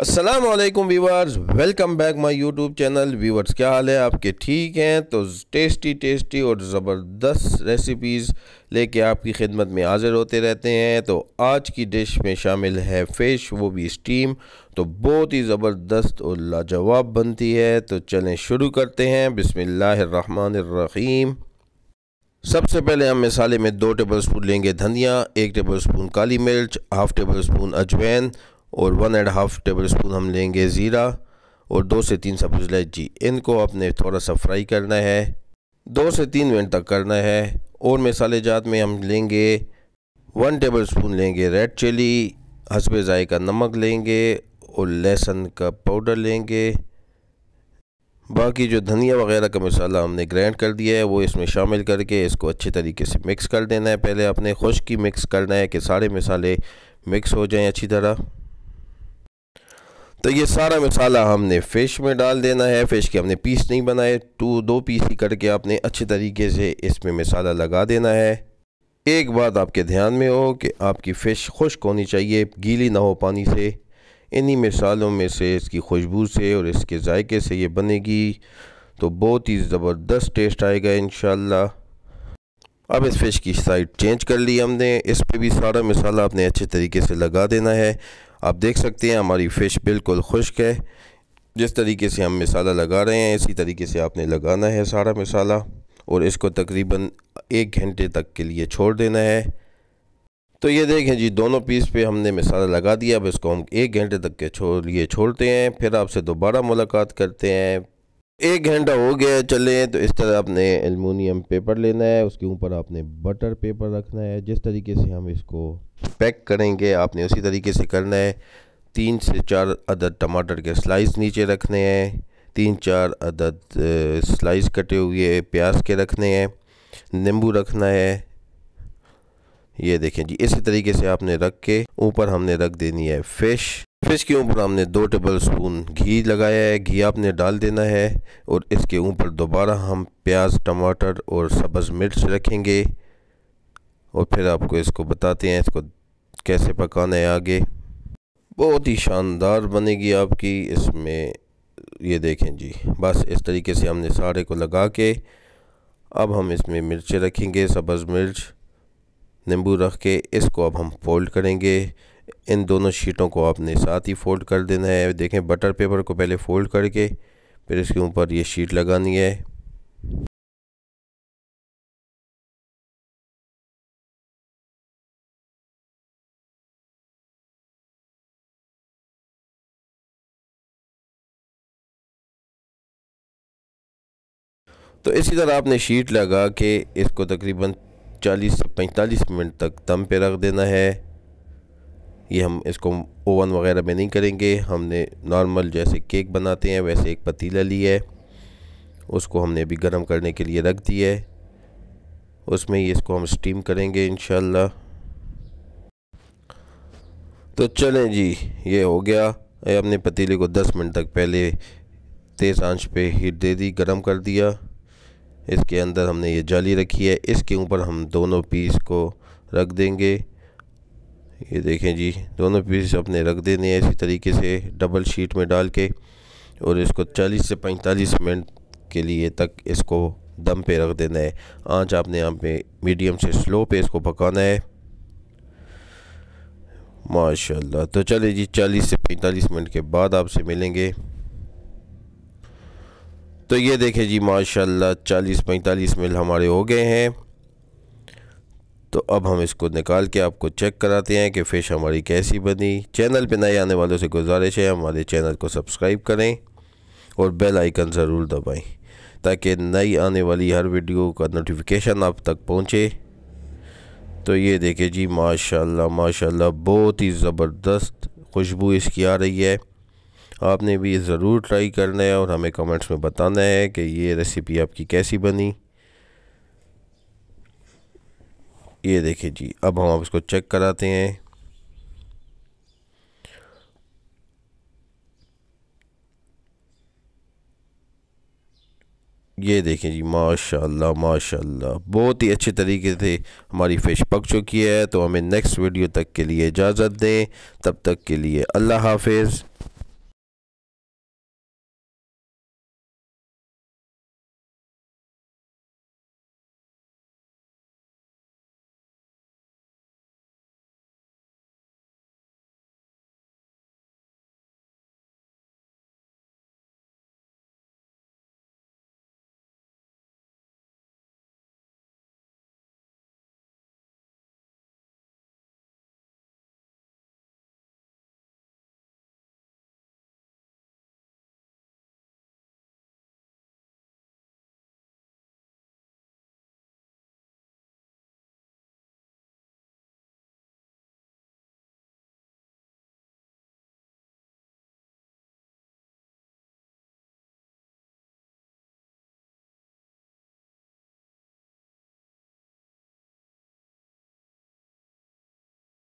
Aslam viewers welcome back my YouTube channel viewers क्या हाल है आपके ठीक हैं तो टेस्टी टेस्टी और ज़बरदस्त रेसिपीज़ लेके आपकी खिदमत में हाजिर होते रहते हैं तो आज की डिश में शामिल है फ़िश वो भी स्टीम तो बहुत ही ज़बरदस्त और लाजवाब बनती है तो चलें शुरू करते हैं बिसमीम सबसे पहले हम मिसाले में दो टेबलस्पून लेंगे धनिया एक टेबलस्पून काली मिर्च हाफ़ टेबल स्पून अजवैन और one and half tablespoon हम लेंगे ज़ीरा और दो से तीन सब्ज इलायची इनको आपने थोड़ा सा फ्राई करना है दो से तीन मिनट तक करना है और मसाले जात में हम लेंगे वन टेबल स्पून लेंगे रेड चिली हसब ज़ाय का नमक लेंगे और लहसुन का पाउडर लेंगे बाकी जो धनिया वगैरह का मसाला हमने ग्राइंड कर दिया है वो इसमें शामिल करके इसको अच्छे तरीके से मिक्स कर देना है पहले आपने खुश्क की मिक्स करना है कि सारे मसाले मिक्स हो जाएं अच्छी तरह तो ये सारा मसाला हमने फ़िश में डाल देना है फ़िश के हमने पीस नहीं बनाए टू दो पीस ही करके आपने अच्छे तरीके से इसमें मसाला लगा देना है एक बात आपके ध्यान में हो कि आपकी फ़िश खुश्क होनी चाहिए गीली ना हो पानी से इन्हीं मिसालों में से इसकी खुशबू से और इसके जायके से ये बनेगी तो बहुत ही ज़बरदस्त टेस्ट आएगा इन अब इस फ़िश की साइड चेंज कर ली हमने इस पे भी सारा मसाला आपने अच्छे तरीके से लगा देना है आप देख सकते हैं हमारी फ़िश बिल्कुल खुश्क है जिस तरीके से हम मिसाला लगा रहे हैं इसी तरीके से आपने लगाना है सारा मिसाला और इसको तकरीबन एक घंटे तक के लिए छोड़ देना है तो ये देखें जी दोनों पीस पे हमने मिसाला लगा दिया अब इसको हम एक घंटे तक के छोड़ लिए छोड़ते हैं फिर आपसे दोबारा मुलाकात करते हैं एक घंटा हो गया चले तो इस तरह आपने एलमिनियम पेपर लेना है उसके ऊपर आपने बटर पेपर रखना है जिस तरीके से हम इसको पैक करेंगे आपने उसी तरीके से करना है तीन से चार अदद टमाटर के स्लाइस नीचे रखने हैं तीन चार अदद स्लाइस कटे हुए प्याज के रखने हैं नींबू रखना है ये देखें जी इसी तरीके से आपने रख के ऊपर हमने रख देनी है फ़िश फिर इसके ऊपर हमने दो टेबल स्पून घी लगाया है घी आपने डाल देना है और इसके ऊपर दोबारा हम प्याज टमाटर और सब्ज़ मिर्च रखेंगे और फिर आपको इसको बताते हैं इसको कैसे पकाना है आगे बहुत ही शानदार बनेगी आपकी इसमें ये देखें जी बस इस तरीके से हमने सारे को लगा के अब हम इसमें मिर्चें रखेंगे सब्ज़ मिर्च नींबू रख के इसको अब हम फोल्ड करेंगे इन दोनों शीटों को आपने साथ ही फ़ोल्ड कर देना है देखें बटर पेपर को पहले फ़ोल्ड करके फिर इसके ऊपर ये शीट लगानी है तो इसी तरह आपने शीट लगा के इसको तकरीबन 40 से 45 मिनट तक दम पे रख देना है ये हम इसको ओवन वगैरह में नहीं करेंगे हमने नॉर्मल जैसे केक बनाते हैं वैसे एक पतीला लिया है उसको हमने अभी गर्म करने के लिए रख दिया है उसमें ही इसको हम स्टीम करेंगे इन तो चलें जी ये हो गया ये हमने पतीले को 10 मिनट तक पहले तेज़ आंच पे हीट दे दी गर्म कर दिया इसके अंदर हमने ये जाली रखी है इसके ऊपर हम दोनों पीस को रख देंगे ये देखें जी दोनों पीस अपने रख देने हैं इसी तरीके से डबल शीट में डाल के और इसको 40 से 45 मिनट के लिए तक इसको दम पे रख देना है आँच आपने यहाँ पे मीडियम से स्लो पे इसको पकाना है माशाल्लाह तो चले जी 40 से 45 मिनट के बाद आपसे मिलेंगे तो ये देखें जी माशाल्लाह 40-45 मिनट हमारे हो गए हैं तो अब हम इसको निकाल के आपको चेक कराते हैं कि फ़िश हमारी कैसी बनी चैनल पर नए आने वालों से गुजारिश है हमारे चैनल को सब्सक्राइब करें और बेल आइकन ज़रूर दबाएं ताकि नई आने वाली हर वीडियो का नोटिफिकेशन आप तक पहुंचे तो ये देखे जी माशाल्लाह माशाल्लाह बहुत ही ज़बरदस्त खुशबू इसकी आ रही है आपने भी ज़रूर ट्राई करना है और हमें कमेंट्स में बताना है कि ये रेसिपी आपकी कैसी बनी ये देखिए जी अब हम आप इसको चेक कराते हैं ये देखें जी माशाल्लाह माशाल्लाह बहुत ही अच्छे तरीके से हमारी फ़िश पक चुकी है तो हमें नेक्स्ट वीडियो तक के लिए इजाज़त दें तब तक के लिए अल्लाह हाफिज़